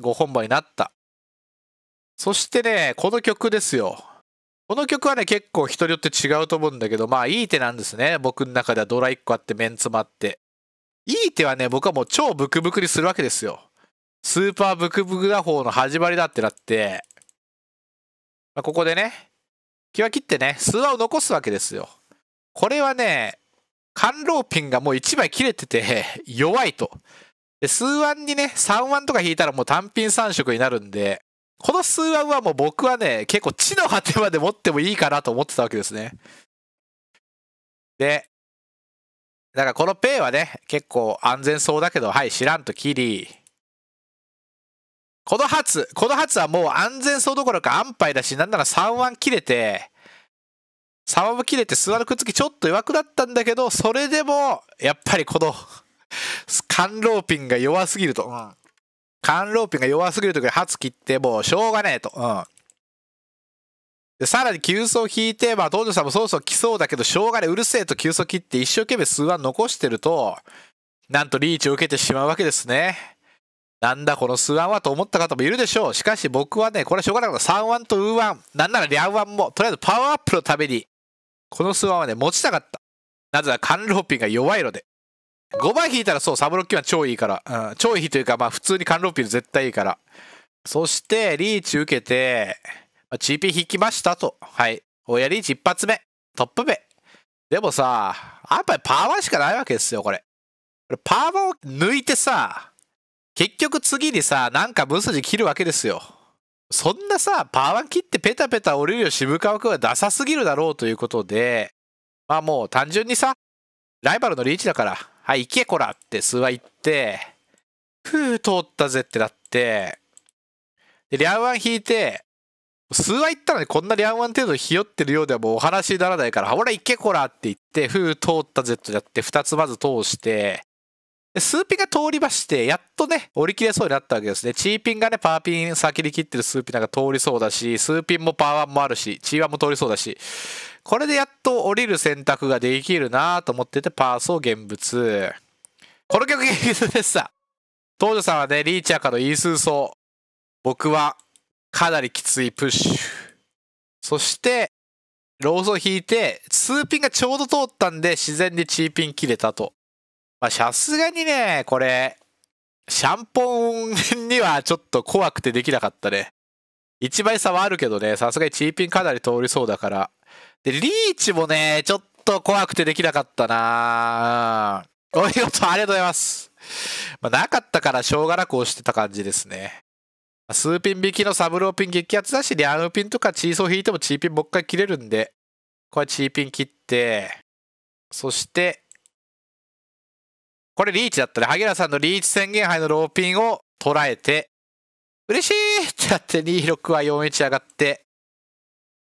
ご本場になった。そしてね、この曲ですよ。この曲はね、結構人によって違うと思うんだけど、まあいい手なんですね。僕の中ではドラ1個あって、メンツもあって。いい手はね、僕はもう超ブクブクにするわけですよ。スーパーブクブク打法の始まりだってなって、まあ、ここでね、気は切ってね、数話を残すわけですよ。これはね、カンローピンがもう1枚切れてて弱いと。で、数腕にね、3腕とか引いたらもう単品3色になるんで、この数腕はもう僕はね、結構地の果てまで持ってもいいかなと思ってたわけですね。で、だからこのペイはね、結構安全そうだけど、はい、知らんとキリ。この発、この発はもう安全そうどころか安牌だし、なんなら3腕切れて、3腕も切れて、数腕のくっつきちょっと弱くなったんだけど、それでも、やっぱりこのンローピンが弱すぎると。うん。缶ローピンが弱すぎるときに初切ってもうしょうがねえと。うん。で、さらに急走を引いて、まあ、東條さんもそろそろ来そうだけど、しょうがねえ、うるせえと急走切って一生懸命数は残してると、なんとリーチを受けてしまうわけですね。なんだこの数腕はと思った方もいるでしょう。しかし僕はね、これはしょうがなかった。3腕とウー腕、なんならリャン腕も、とりあえずパワーアップのために、この数腕はね、持ちたかった。なぜなら、ローピンが弱いので。5番引いたらそう、サブロッキーは超いいから。うん、超いいというか、まあ普通に貫禄ピル絶対いいから。そして、リーチ受けて、まあ、GP 引きましたと。はい。親リーチ一発目。トップ目。でもさ、やっぱりパワーしかないわけですよ、これ。これパーを抜いてさ、結局次にさ、なんか無筋切るわけですよ。そんなさ、パワー切ってペタペタ降りるよ渋川君はダサすぎるだろうということで、まあもう単純にさ、ライバルのリーチだから、はい、行けこらって諏訪行って、ふう通ったぜってなって、で、リャンワン引いて、数話行ったのにこんなリャンワン程度ひよってるようではもうお話にならないから、ほら行けこらって言って、ふう通ったぜってやって、二つまず通して、スーピンが通りまして、やっとね、折り切れそうになったわけですね。チーピンがね、パーピン先に切ってるスーピンなんか通りそうだし、スーピンもパワーもあるし、チーワンも通りそうだし、これでやっと降りる選択ができるなと思ってて、パーソー現物。この曲現物でした。東條さんはね、リーチャーかイースーソー。僕は、かなりきついプッシュ。そして、ローソン引いて、スーピンがちょうど通ったんで、自然にチーピン切れたと。まあ、さすがにね、これ、シャンポンにはちょっと怖くてできなかったね。1倍差はあるけどね、さすがにチーピンかなり通りそうだから。で、リーチもね、ちょっと怖くてできなかったなお見事、ありがとうございます。まあ、なかったからしょうがなく押してた感じですね。数ピン引きのサブローピン激アツだし、リアムピンとかチーソー引いてもチーピンもう一回切れるんで、これチーピン切って、そして、これリーチだったね。萩原さんのリーチ宣言杯のローピンを捉えて、嬉しいってなって26は4 1上がって、